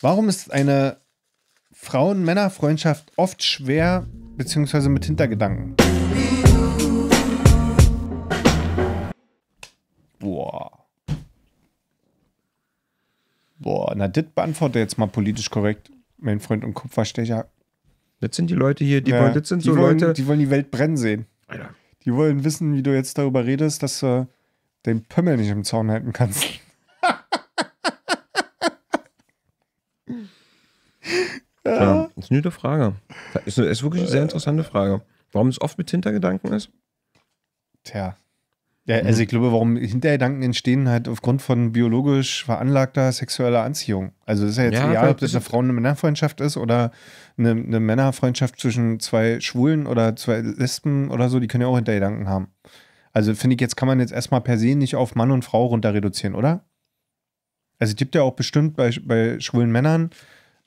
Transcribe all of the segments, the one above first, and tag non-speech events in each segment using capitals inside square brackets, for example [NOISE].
Warum ist eine Frauen-Männer-Freundschaft oft schwer bzw. mit Hintergedanken? Boah. Boah, na, das beantwortet jetzt mal politisch korrekt. Mein Freund und Kupferstecher. Das sind die Leute hier, die ja, wollen, sind die so wollen, Leute. Die wollen die Welt brennen sehen. Alter. Die wollen wissen, wie du jetzt darüber redest, dass du den Pömmel nicht im Zaun halten kannst. Ja, das ist eine gute Frage. Das ist, ist wirklich eine sehr äh. interessante Frage. Warum es oft mit Hintergedanken ist? Tja. Ja, also ich glaube, warum Hintergedanken entstehen, halt aufgrund von biologisch veranlagter sexueller Anziehung. Also es ist ja jetzt ja, egal, ob das eine Frauen- und Männerfreundschaft ist oder eine, eine, Männerfreundschaft zwischen zwei Schwulen oder zwei Lesben oder so, die können ja auch Hintergedanken haben. Also finde ich, jetzt kann man jetzt erstmal per se nicht auf Mann und Frau runter reduzieren, oder? Also es gibt ja auch bestimmt bei, bei schwulen Männern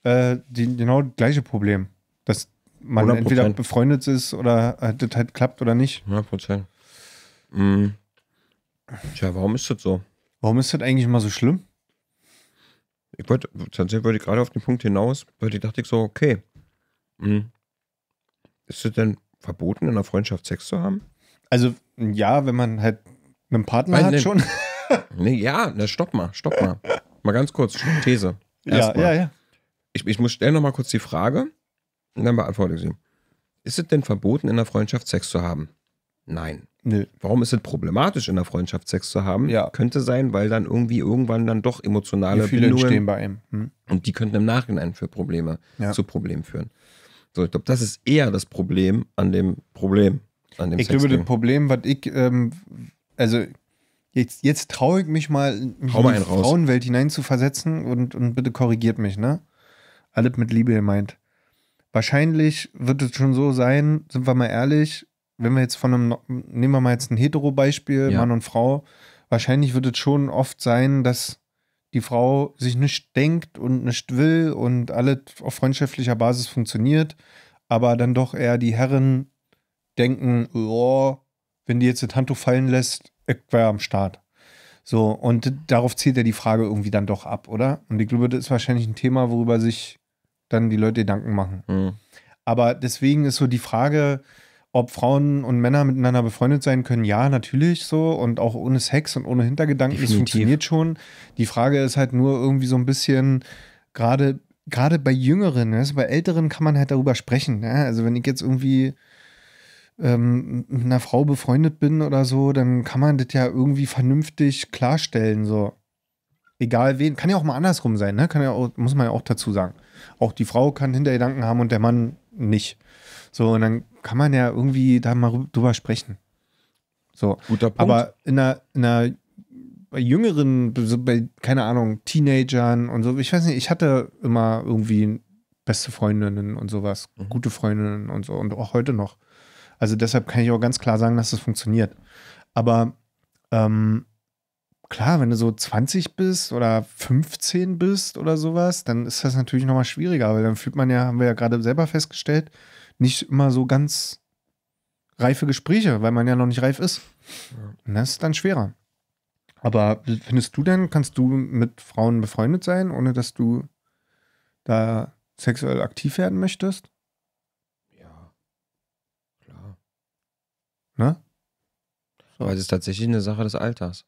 äh, die, genau das gleiche Problem. Dass man 100%. entweder befreundet ist oder äh, das halt klappt oder nicht. 100 Prozent. Mhm. Tja, warum ist das so? Warum ist das eigentlich immer so schlimm? Ich wollte, tatsächlich wollte ich gerade auf den Punkt hinaus, weil ich dachte ich so, okay, mhm. ist es denn verboten, in einer Freundschaft Sex zu haben? Also, ja, wenn man halt einen Partner Nein, hat nee. schon. [LAUGHS] nee, ja, na, stopp mal, stopp mal. Mal ganz kurz, These. Erst ja, mal. ja, ja ich, ich muss stellen noch mal kurz die Frage und dann beantworte ich sie. Ist es denn verboten, in der Freundschaft Sex zu haben? Nein. Nö. Warum ist es problematisch, in der Freundschaft Sex zu haben? Ja. Könnte sein, weil dann irgendwie irgendwann dann doch emotionale Gefühle Bindungen entstehen bei ihm. Hm. Und die könnten im Nachhinein für Probleme, ja. zu Problemen führen. So, ich glaube, das ist eher das Problem an dem Problem. An dem ich glaube, das Problem, was ich, ähm, also jetzt, jetzt traue ich mich mal, mich Hau in die Frauenwelt hinein zu versetzen und, und bitte korrigiert mich, ne? alles mit Liebe gemeint. Wahrscheinlich wird es schon so sein, sind wir mal ehrlich, wenn wir jetzt von einem, nehmen wir mal jetzt ein Hetero-Beispiel, ja. Mann und Frau, wahrscheinlich wird es schon oft sein, dass die Frau sich nicht denkt und nicht will und alles auf freundschaftlicher Basis funktioniert, aber dann doch eher die Herren denken, oh, wenn die jetzt das Handtuch fallen lässt, ich wäre am Start. So, und darauf zielt ja die Frage irgendwie dann doch ab, oder? Und ich glaube, das ist wahrscheinlich ein Thema, worüber sich dann die Leute Gedanken machen. Mhm. Aber deswegen ist so die Frage, ob Frauen und Männer miteinander befreundet sein können, ja, natürlich so. Und auch ohne Sex und ohne Hintergedanken, Definitiv. das funktioniert schon. Die Frage ist halt nur irgendwie so ein bisschen, gerade, gerade bei Jüngeren, weißt, ne, also bei Älteren kann man halt darüber sprechen. Ja? Ne? Also wenn ich jetzt irgendwie ähm, mit einer Frau befreundet bin oder so, dann kann man das ja irgendwie vernünftig klarstellen. So egal wen, kann ja auch mal andersrum sein, ne? Kann ja auch, muss man ja auch dazu sagen. Auch die Frau kann Hintergedanken haben und der Mann nicht. So, und dann kann man ja irgendwie da mal drüber sprechen. So. Guter Punkt. Aber in einer, in einer bei jüngeren, so bei, keine Ahnung, Teenagern und so, ich weiß nicht, ich hatte immer irgendwie beste Freundinnen und sowas, mhm. gute Freundinnen und so und auch heute noch. Also deshalb kann ich auch ganz klar sagen, dass das funktioniert. Aber ähm, klar, wenn du so 20 bist oder 15 bist oder sowas, dann ist das natürlich nochmal schwieriger, weil dann fühlt man ja, haben wir ja gerade selber festgestellt, nicht immer so ganz reife Gespräche, weil man ja noch nicht reif ist. Und das ist dann schwerer. Aber findest du denn, kannst du mit Frauen befreundet sein, ohne dass du da sexuell aktiv werden möchtest? Ja, klar. Ne? So. Aber es ist tatsächlich eine Sache des Alters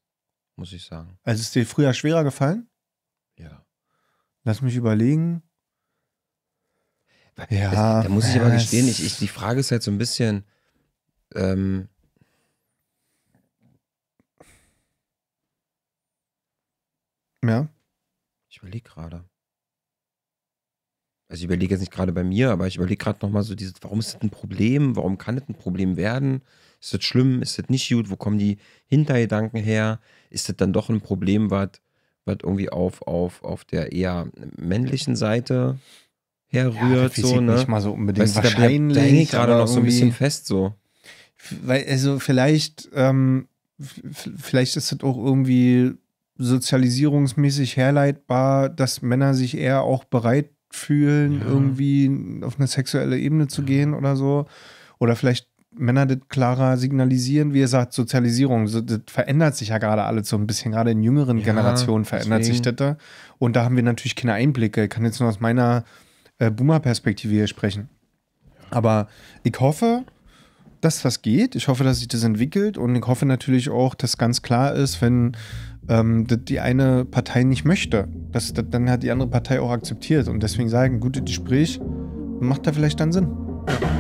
muss ich sagen. Also ist dir früher schwerer gefallen? Ja. Lass mich überlegen. Ja. Da muss ich aber gestehen, ich, ich, die Frage ist halt so ein bisschen, ähm, Ja. Ich überlege gerade also ich überlege jetzt nicht gerade bei mir, aber ich überlege gerade nochmal so dieses, warum ist das ein Problem? Warum kann das ein Problem werden? Ist das schlimm? Ist das nicht gut? Wo kommen die Hintergedanken her? Ist das dann doch ein Problem, was irgendwie auf, auf, auf der eher männlichen Seite herrührt? Ja, so, ne? nicht mal so unbedingt. Weißt wahrscheinlich. Du, da, da hänge ich gerade noch so ein bisschen fest so. Weil, also vielleicht, ähm, vielleicht ist das auch irgendwie sozialisierungsmäßig herleitbar, dass Männer sich eher auch bereit fühlen, ja. irgendwie auf eine sexuelle Ebene zu ja. gehen oder so. Oder vielleicht Männer das klarer signalisieren. Wie ihr sagt, Sozialisierung, das verändert sich ja gerade alles so ein bisschen. Gerade in jüngeren ja, Generationen verändert deswegen. sich das. Und da haben wir natürlich keine Einblicke. Ich kann jetzt nur aus meiner äh, Boomer-Perspektive hier sprechen. Aber ich hoffe, dass das geht. Ich hoffe, dass sich das entwickelt. Und ich hoffe natürlich auch, dass ganz klar ist, wenn ähm, die eine Partei nicht möchte. Das, das, dann hat die andere Partei auch akzeptiert. Und deswegen sagen, gutes Gespräch macht da vielleicht dann Sinn. Ja.